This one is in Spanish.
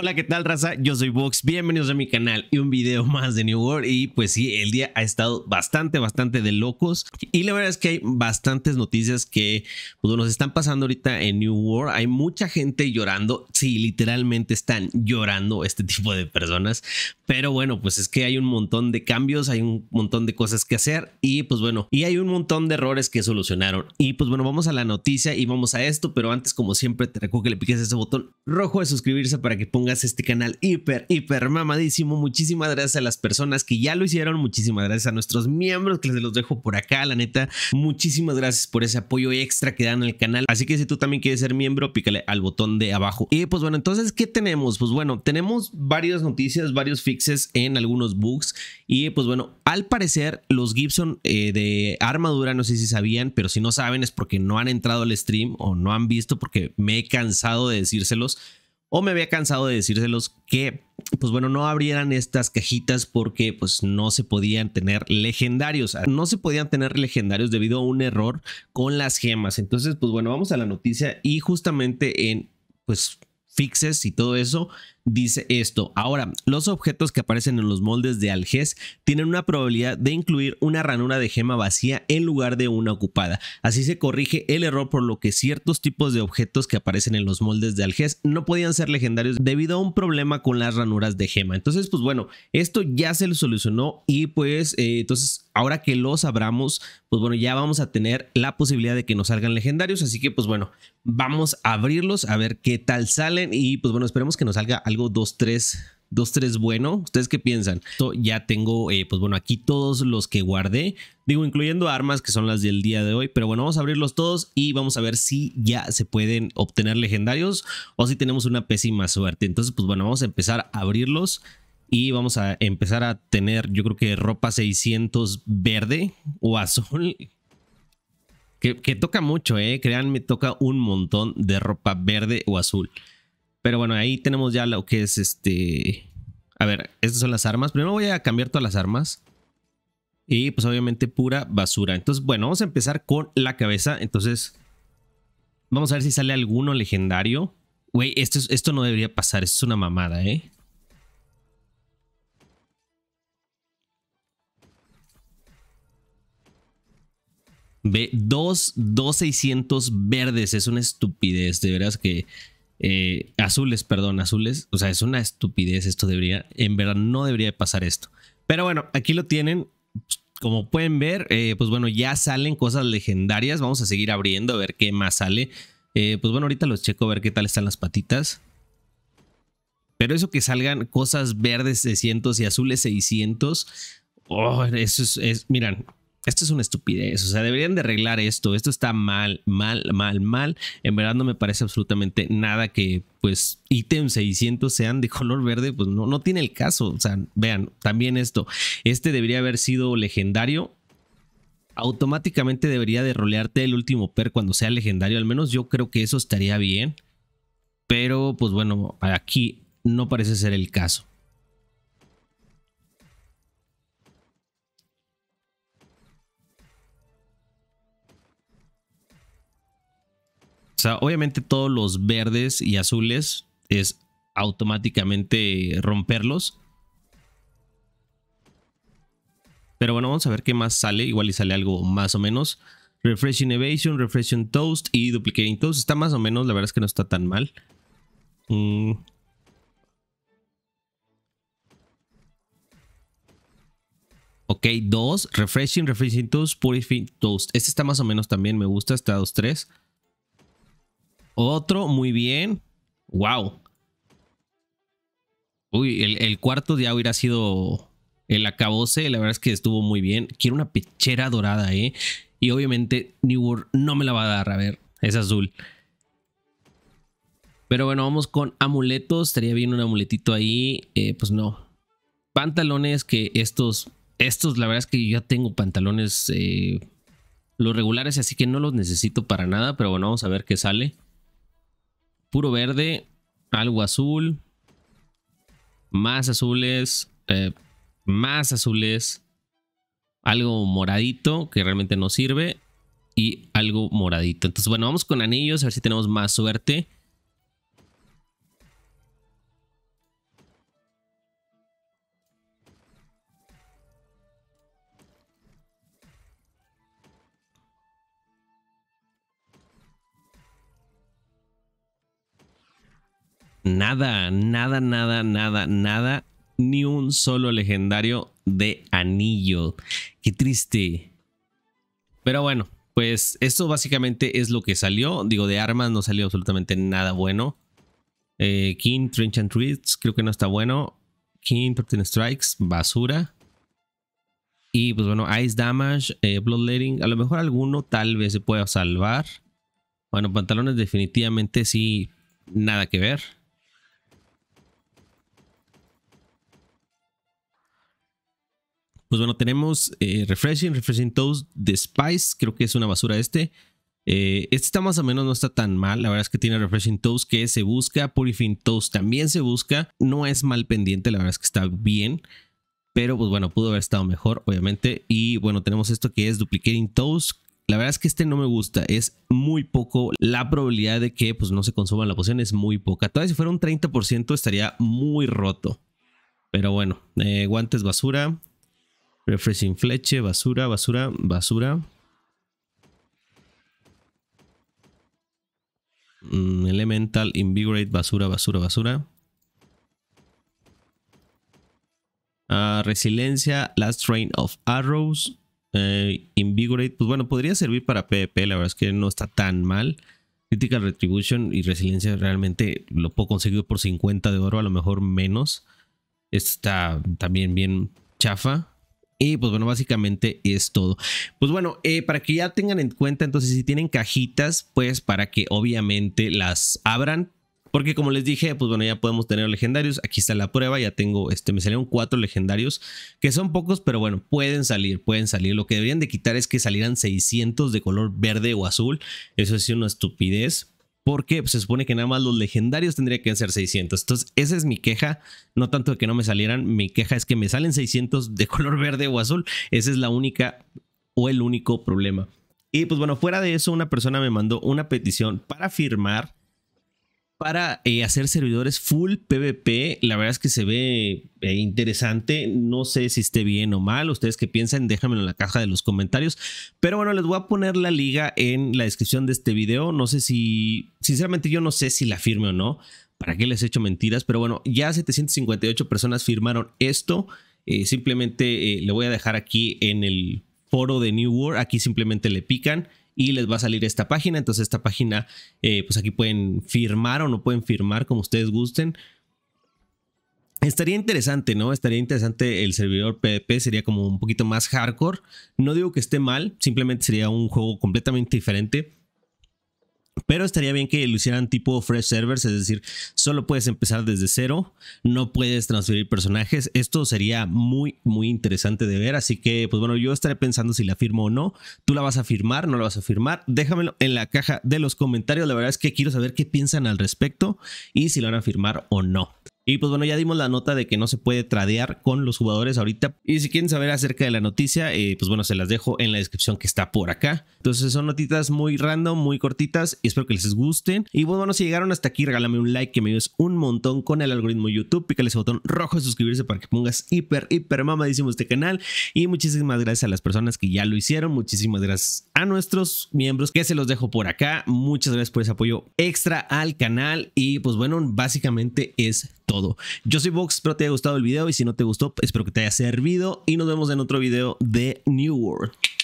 Hola, ¿qué tal raza? Yo soy Vox, bienvenidos a mi canal y un video más de New World y pues sí, el día ha estado bastante, bastante de locos y la verdad es que hay bastantes noticias que pues, nos están pasando ahorita en New World, hay mucha gente llorando, sí, literalmente están llorando este tipo de personas, pero bueno, pues es que hay un montón de cambios, hay un montón de cosas que hacer y pues bueno, y hay un montón de errores que solucionaron y pues bueno, vamos a la noticia y vamos a esto, pero antes como siempre te recuerdo que le piques ese botón rojo de suscribirse para que ponga este canal hiper, hiper mamadísimo. Muchísimas gracias a las personas que ya lo hicieron. Muchísimas gracias a nuestros miembros que les los dejo por acá, la neta. Muchísimas gracias por ese apoyo extra que dan al canal. Así que si tú también quieres ser miembro, pícale al botón de abajo. Y pues bueno, entonces, ¿qué tenemos? Pues bueno, tenemos varias noticias, varios fixes en algunos bugs. Y pues bueno, al parecer los Gibson eh, de armadura, no sé si sabían, pero si no saben es porque no han entrado al stream o no han visto porque me he cansado de decírselos o me había cansado de decírselos que, pues bueno, no abrieran estas cajitas porque pues no se podían tener legendarios. No se podían tener legendarios debido a un error con las gemas. Entonces, pues bueno, vamos a la noticia y justamente en, pues, fixes y todo eso, dice esto. Ahora, los objetos que aparecen en los moldes de Alges tienen una probabilidad de incluir una ranura de gema vacía en lugar de una ocupada. Así se corrige el error por lo que ciertos tipos de objetos que aparecen en los moldes de Alges no podían ser legendarios debido a un problema con las ranuras de gema. Entonces, pues bueno, esto ya se lo solucionó y pues eh, entonces ahora que los abramos, pues bueno, ya vamos a tener la posibilidad de que nos salgan legendarios. Así que pues bueno, vamos a abrirlos a ver qué tal salen y pues bueno, esperemos que nos salga algo dos 2-3 2 bueno. ¿Ustedes qué piensan? Ya tengo, eh, pues bueno, aquí todos los que guardé. Digo, incluyendo armas que son las del día de hoy. Pero bueno, vamos a abrirlos todos y vamos a ver si ya se pueden obtener legendarios o si tenemos una pésima suerte. Entonces, pues bueno, vamos a empezar a abrirlos. Y vamos a empezar a tener, yo creo que ropa 600 verde o azul. Que, toca mucho, ¿eh? Créanme, toca un montón de ropa verde o azul. Pero bueno, ahí tenemos ya lo que es este... A ver, estas son las armas. Primero voy a cambiar todas las armas. Y pues obviamente pura basura. Entonces, bueno, vamos a empezar con la cabeza. Entonces, vamos a ver si sale alguno legendario. Güey, esto, esto no debería pasar. Esto es una mamada, ¿eh? Ve, dos, dos 600 verdes. Es una estupidez. De veras que... Eh, azules, perdón, azules. O sea, es una estupidez esto debería, en verdad no debería pasar esto. Pero bueno, aquí lo tienen. Pues, como pueden ver, eh, pues bueno, ya salen cosas legendarias. Vamos a seguir abriendo a ver qué más sale. Eh, pues bueno, ahorita los checo a ver qué tal están las patitas. Pero eso que salgan cosas verdes 600 y azules 600. Oh, eso es, es, miran, esto es una estupidez, o sea, deberían de arreglar esto, esto está mal, mal, mal, mal. En verdad no me parece absolutamente nada que pues ítem 600 sean de color verde, pues no, no tiene el caso, o sea, vean, también esto, este debería haber sido legendario, automáticamente debería de rolearte el último per cuando sea legendario, al menos yo creo que eso estaría bien, pero pues bueno, aquí no parece ser el caso. O sea, obviamente todos los verdes y azules es automáticamente romperlos. Pero bueno, vamos a ver qué más sale. Igual y sale algo más o menos. Refresh Innovation, Refresh Toast y Duplicating Toast. Está más o menos, la verdad es que no está tan mal. Mm. Ok, dos. Refreshing, Refreshing Toast, Purifying Toast. Este está más o menos también, me gusta, está dos, tres. Otro, muy bien. Wow. Uy, el, cuarto ya hubiera sido el acabose. La verdad es que estuvo muy bien. Quiero una pechera dorada, ¿eh? Y obviamente New World no me la va a dar. A ver, es azul. Pero bueno, vamos con amuletos. Estaría bien un amuletito ahí. Eh, pues no. Pantalones que estos... Estos, la verdad es que yo ya tengo pantalones... Eh, los regulares, así que no los necesito para nada. Pero bueno, vamos a ver qué sale puro verde, algo azul, más azules, eh, más azules, algo moradito que realmente no sirve y algo moradito. Entonces, bueno, vamos con anillos a ver si tenemos más suerte. nada, nada, nada, nada, nada, ni un solo legendario de anillo. Qué triste. Pero bueno, pues esto básicamente es lo que salió. Digo, de armas no salió absolutamente nada bueno. Eh, King, Trench and creo que no está bueno. King, Protein Strikes, basura. Y pues bueno, Ice Damage, blood eh, Bloodletting. A lo mejor alguno tal vez se pueda salvar. Bueno, pantalones definitivamente sí, nada que ver. Pues bueno, tenemos eh, Refreshing, Refreshing Toast de Spice, creo que es una basura este. Eh, este está más o menos, no está tan mal. La verdad es que tiene Refreshing Toast que se busca. Purifying Toast también se busca. No es mal pendiente, la verdad es que está bien. Pero pues bueno, pudo haber estado mejor, obviamente. Y bueno, tenemos esto que es Duplicating Toast. La verdad es que este no me gusta. Es muy poco. La probabilidad de que pues no se consuma la poción es muy poca. Todavía si fuera un 30% estaría muy roto. Pero bueno, eh, guantes basura. Refreshing fleche, basura, basura, basura. Mm, elemental, invigorate, basura, basura, basura. Ah, resiliencia, last train of arrows. Eh, invigorate, pues bueno, podría servir para PvP, la verdad es que no está tan mal. Critical Retribution y Resiliencia realmente lo puedo conseguir por 50 de oro, a lo mejor menos. Está también bien chafa. Y pues bueno, básicamente es todo. Pues bueno, eh, para que ya tengan en cuenta, entonces si tienen cajitas, pues para que obviamente las abran. Porque como les dije, pues bueno, ya podemos tener legendarios. Aquí está la prueba, ya tengo, este, me salieron cuatro legendarios, que son pocos, pero bueno, pueden salir, pueden salir. Lo que deberían de quitar es que salieran 600 de color verde o azul. Eso es una estupidez, porque pues, se supone que nada más los legendarios tendrían que ser 600. Entonces, esa es mi queja, no tanto de que no me salieran, mi queja es que me salen 600 de color verde o azul. Esa es la única o el único problema. Y pues bueno, fuera de eso, una persona me mandó una petición para firmar para eh, hacer servidores full PvP. La verdad es que se ve eh, interesante. No sé si esté bien o mal. Ustedes que piensan, déjamelo en la caja de los comentarios. Pero bueno, les voy a poner la liga en la descripción de este video. No sé si, sinceramente yo no sé si la firme o no. ¿Para qué les he hecho mentiras? Pero bueno, ya 758 personas firmaron esto. Eh, simplemente le voy a dejar aquí en el foro de New World. Aquí simplemente le pican y les va a salir esta página. Entonces esta página, eh, pues aquí pueden firmar o no pueden firmar como ustedes gusten. Estaría interesante, ¿no? Estaría interesante el servidor PvP, sería como un poquito más hardcore. No digo que esté mal, simplemente sería un juego completamente diferente. Pero estaría bien que lo hicieran tipo fresh servers, es decir, solo puedes empezar desde cero, no puedes transferir personajes. Esto sería muy, muy interesante de ver. Así que, pues bueno, yo estaré pensando si la firmo o no. Tú la vas a firmar, no la vas a firmar. Déjamelo en la caja de los comentarios. La verdad es que quiero saber qué piensan al respecto y si la van a firmar o no. Y pues bueno, ya dimos la nota de que no se puede tradear con los jugadores ahorita. Y si quieren saber acerca de la noticia, eh, pues bueno, se las dejo en la descripción que está por acá. Entonces son notitas muy random, muy cortitas y espero que les gusten. Y pues bueno, si llegaron hasta aquí, regálame un like que me ayudes un montón con el algoritmo YouTube. Pícale ese botón rojo de suscribirse para que pongas hiper, hiper mamadísimo este canal. Y muchísimas gracias a las personas que ya lo hicieron. Muchísimas gracias a nuestros miembros que se los dejo por acá. Muchas gracias por ese apoyo extra al canal. Y pues bueno, básicamente es todo. Yo soy Vox, espero te haya gustado el video y si no te gustó, espero que te haya servido y nos vemos en otro video de New World.